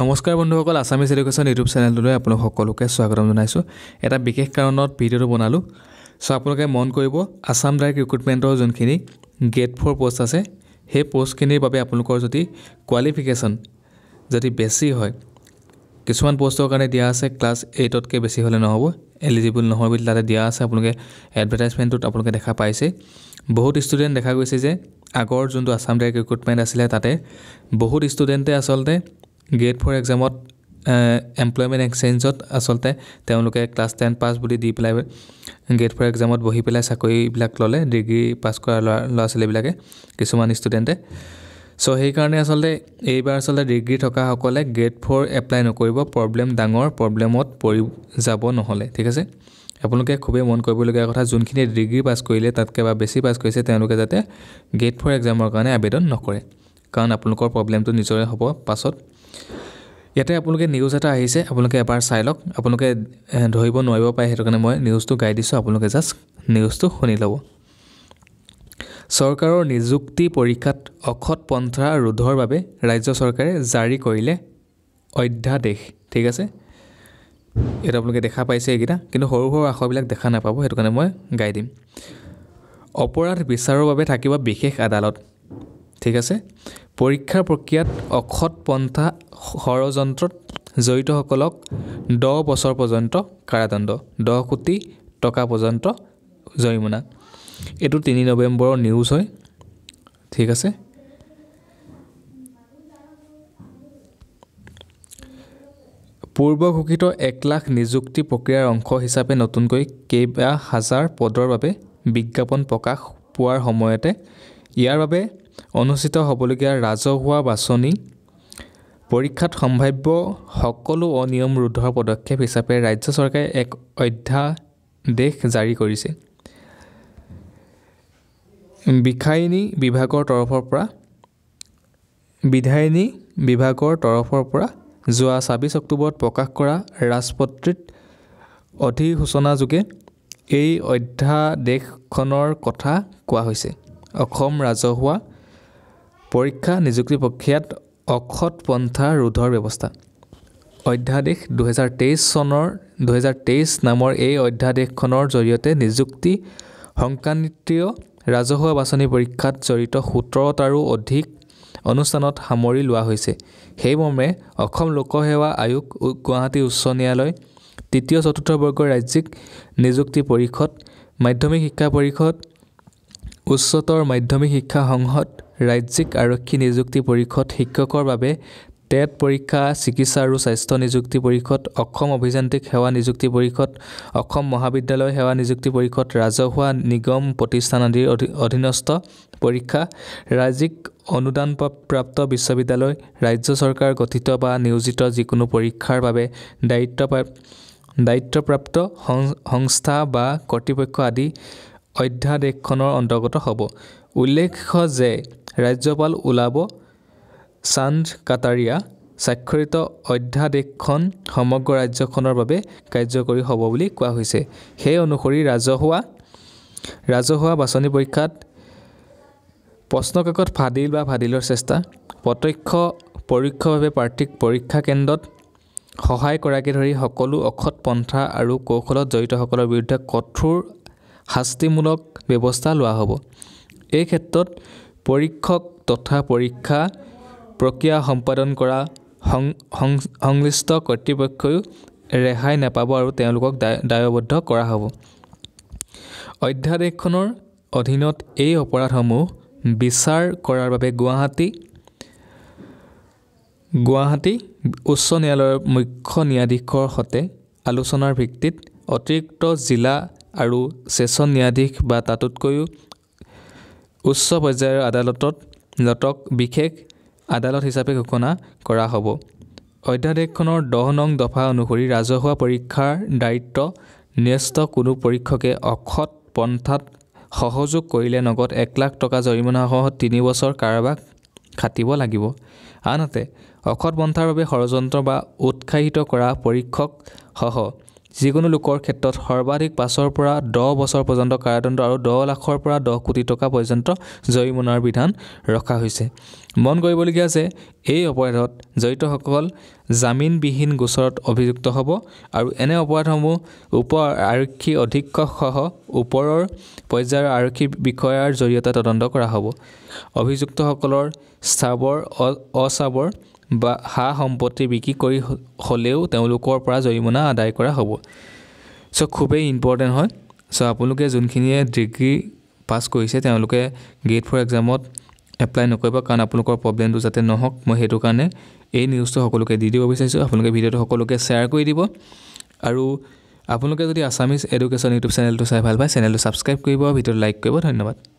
নমস্কাৰ বন্ধুসকল Assamese education YouTube চেনেলটোলৈ আপোনালোক সকলোকে স্বাগতম জনাইছোঁ এটা বিশেষ কাৰণত ভিডিঅ'টো বনালোঁ চ' আপোনালোকে মন কৰিব আছাম ডাইৰেক্ট ৰিক্ৰুটমেণ্টৰ যোনখিনি গেট ফ'ৰ পষ্ট আছে সেই পষ্টখিনিৰ বাবে আপোনালোকৰ যদি কোৱালিফিকেশ্যন যদি বেছি হয় কিছুমান পষ্টৰ কাৰণে দিয়া আছে ক্লাছ এইটতকৈ বেছি হ'লে নহ'ব এলিজিবল নহয় বুলি তাতে দিয়া আছে আপোনালোকে এডভাৰটাইজমেণ্টটোত আপোনালোকে দেখা পাইছে বহুত ষ্টুডেণ্ট দেখা গৈছে যে আগৰ যোনটো আছাম ডাইৰেক্ট ৰিক্ৰুটমেণ্ট আছিলে তাতে বহুত ষ্টুডেণ্টে আচলতে গ্ৰেড ফ'ৰ এক্সামত এমপ্লয়মেণ্ট এক্সেঞ্জত আচলতে তেওঁলোকে ক্লাছ টেন পাছ বুলি দি পেলাই গ্ৰেড ফ'ৰ এক্সামত বহি পেলাই চাকৰিবিলাক ল'লে ডিগ্ৰী পাছ কৰা ল'ৰা ল'ৰা ছোৱালীবিলাকে কিছুমান ষ্টুডেণ্টে ছ' সেইকাৰণে আচলতে এইবাৰ আচলতে ডিগ্ৰী থকাসকলে গ্ৰেড ফ'ৰ এপ্লাই নকৰিব প্ৰব্লেম ডাঙৰ প্ৰব্লেমত পৰি যাব নহ'লে ঠিক আছে আপোনালোকে খুবেই মন কৰিবলগীয়া কথা যোনখিনি ডিগ্ৰী পাছ কৰিলে তাতকৈ বা বেছি পাছ কৰিছে তেওঁলোকে যাতে গ্ৰেড ফ'ৰ এক্সামৰ কাৰণে আবেদন নকৰে কাৰণ আপোনালোকৰ প্ৰব্লেমটো নিজৰে হ'ব পাছত ইয়াতে আপোনালোকে নিউজ এটা আহিছে আপোনালোকে এবাৰ চাই লওক আপোনালোকে ধৰিব নোৱাৰিব পাৰে সেইটো কাৰণে মই নিউজটো গাই দিছোঁ আপোনালোকে জাষ্ট নিউজটো শুনি ল'ব চৰকাৰৰ নিযুক্তি পৰীক্ষাত অসৎ পন্থা ৰোধৰ বাবে ৰাজ্য চৰকাৰে জাৰি কৰিলে অধ্যাদেশ ঠিক আছে এইটো আপোনালোকে দেখা পাইছে এইকেইটা কিন্তু সৰু সৰু আখৰবিলাক দেখা নাপাব সেইটো কাৰণে মই গাই দিম অপৰাধ বিচাৰৰ বাবে থাকিব বিশেষ আদালত ঠিক আছে পৰীক্ষাৰ প্ৰক্ৰিয়াত অসৎ পন্থা ষড়যন্ত্ৰত জড়িতসকলক দহ বছৰ পৰ্যন্ত কাৰাদণ্ড দহ কোটি টকা পৰ্যন্ত জৰিমনা এইটো তিনি নৱেম্বৰৰ নিউজ হয় ঠিক আছে পূৰ্ব ঘোষিত এক লাখ নিযুক্তি প্ৰক্ৰিয়াৰ অংশ হিচাপে নতুনকৈ কেইবা হাজাৰ পদৰ বাবে বিজ্ঞাপন প্ৰকাশ পোৱাৰ সময়তে ইয়াৰ বাবে অনুষ্ঠিত হ'বলগীয়া ৰাজহুৱা বাছনি পৰীক্ষাত সম্ভাৱ্য সকলো অনিয়ম ৰোধৰ পদক্ষেপ হিচাপে ৰাজ্য চৰকাৰে এক অধ্যাদেশ জাৰি কৰিছে বিষায়িনী বিভাগৰ তৰফৰ পৰা বিধায়িনী বিভাগৰ তৰফৰ পৰা যোৱা ছাব্বিছ অক্টোবৰত প্ৰকাশ কৰা ৰাজপত্ৰিত অধিসূচনাযোগে এই অধ্যাদেশখনৰ কথা কোৱা হৈছে অসম ৰাজহুৱা পৰীক্ষা নিযুক্তি প্ৰক্ৰিয়াত অসৎ পন্থা ৰোধৰ ব্যৱস্থা অধ্যাদেশ দুহেজাৰ তেইছ চনৰ দুহেজাৰ তেইছ নামৰ এই অধ্যাদেশখনৰ জৰিয়তে নিযুক্তি সংক্ৰান্তীয় ৰাজহুৱা বাছনি পৰীক্ষাত জড়িত সোতৰটাৰো অধিক অনুষ্ঠানত সামৰি লোৱা হৈছে সেইমৰ্মে অসম লোকসেৱা আয়োগ গুৱাহাটী উচ্চ ন্যায়ালয় তৃতীয় চতুৰ্থ বৰ্গৰ ৰাজ্যিক নিযুক্তি পৰিষদ মাধ্যমিক শিক্ষা পৰিষদ উচ্চতৰ মাধ্যমিক শিক্ষা সংসদ ৰাজ্যিক আৰক্ষী নিযুক্তি পৰিষদ শিক্ষকৰ বাবে টেট পৰীক্ষা চিকিৎসা আৰু স্বাস্থ্য নিযুক্তি পৰিষদ অসম অভিযান্ত্ৰিক সেৱা নিযুক্তি পৰিষদ অসম মহাবিদ্যালয় সেৱা নিযুক্তি পৰিষদ ৰাজহুৱা নিগম প্ৰতিষ্ঠান আদিৰ অধীনস্থ পৰীক্ষা ৰাজ্যিক অনুদানপ্ৰাপ্ত বিশ্ববিদ্যালয় ৰাজ্য চৰকাৰ গঠিত বা নিয়োজিত যিকোনো পৰীক্ষাৰ বাবে দায়িত্ব দায়িত্বপ্ৰাপ্ত সংস্থা বা কৰ্তৃপক্ষ আদি অধ্যাদেশখনৰ অন্তৰ্গত হ'ব উল্লেখ যে ৰাজ্যপাল ওলাব চান্দ কাটাৰিয়া স্বাক্ষৰিত অধ্যাদেশখন সমগ্ৰ ৰাজ্যখনৰ বাবে কাৰ্যকৰী হ'ব বুলি কোৱা হৈছে সেই অনুসৰি ৰাজহুৱা ৰাজহুৱা বাছনি পৰীক্ষাত প্ৰশ্নকাকত ফাদিল বা ফাদিলৰ চেষ্টা প্ৰত্যক্ষ পৰোক্ষভাৱে প্ৰাৰ্থীক পৰীক্ষা কেন্দ্ৰত সহায় কৰাকে ধৰি সকলো অসৎ পন্থা আৰু কৌশলত জড়িতসকলৰ বিৰুদ্ধে কঠোৰ শাস্তিমূলক ব্যৱস্থা লোৱা হ'ব এই ক্ষেত্ৰত পৰীক্ষক তথা পৰীক্ষা প্ৰক্ৰিয়া সম্পাদন কৰা সংশ্লিষ্ট কৰ্তৃপক্ষই ৰেহাই নাপাব আৰু তেওঁলোকক দায়বদ্ধ কৰা হ'ব অধ্যাদেশখনৰ অধীনত এই অপৰাধসমূহ বিচাৰ কৰাৰ বাবে গুৱাহাটী গুৱাহাটী উচ্চ ন্যায়ালয়ৰ মুখ্য ন্যায়াধীশৰ সৈতে আলোচনাৰ ভিত্তিত অতিৰিক্ত জিলা আৰু ছেচন ন্যায়াধীশ বা তাতোতকৈও উচ্চ পৰ্যায়ৰ আদালতত নটক বিশেষ আদালত হিচাপে ঘোষণা কৰা হ'ব অধ্যাদেশখনৰ দহ নং দফা অনুসৰি ৰাজহুৱা পৰীক্ষাৰ দায়িত্ব ন্যস্ত কোনো পৰীক্ষকে অসৎ পন্থাত সহযোগ কৰিলে নগদ এক লাখ টকা জৰিমনাসহ তিনি বছৰ কাৰাবাস খাটিব লাগিব আনহাতে অসৎ পন্থাৰ বাবে ষড়যন্ত্ৰ বা উৎসাহিত কৰা পৰীক্ষকসহ যিকোনো লোকৰ ক্ষেত্ৰত সৰ্বাধিক পাঁচৰ পৰা দহ বছৰ পৰ্যন্ত কাৰাদণ্ড আৰু দহ লাখৰ পৰা দহ কোটি টকা পৰ্যন্ত জৰিমনাৰ বিধান ৰখা হৈছে মন কৰিবলগীয়া যে এই অপৰাধত জড়িতসকল জামিনবিহীন গোচৰত অভিযুক্ত হ'ব আৰু এনে অপৰাধসমূহ উপ আৰক্ষী অধীক্ষকসহ ওপৰৰ পৰ্যায়ৰ আৰক্ষী বিষয়াৰ জৰিয়তে তদন্ত কৰা হ'ব অভিযুক্তসকলৰ স্থাৱৰ অ অস্থাৱৰ বা সা সম্পত্তি বিক্ৰী কৰি হ'লেও তেওঁলোকৰ পৰা জৰিমনা আদায় কৰা হ'ব চ' খুবেই ইম্পৰ্টেণ্ট হয় চ' আপোনালোকে যোনখিনিয়ে ডিগ্ৰী পাছ কৰিছে তেওঁলোকে গেট ফৰ এক্সামত এপ্লাই নকৰিব কাৰণ আপোনালোকৰ প্ৰব্লেমটো যাতে নহওক মই সেইটো কাৰণে এই নিউজটো সকলোকে দি দিব বিচাৰিছোঁ আপোনালোকে ভিডিঅ'টো সকলোকে শ্বেয়াৰ কৰি দিব আৰু আপোনালোকে যদি আছামিজ এডুকেশ্যন ইউটিউব চেনেলটো চাই ভাল পায় চেনেলটো ছাবস্ক্ৰাইব কৰিব ভিডিঅ'টো লাইক কৰিব ধন্যবাদ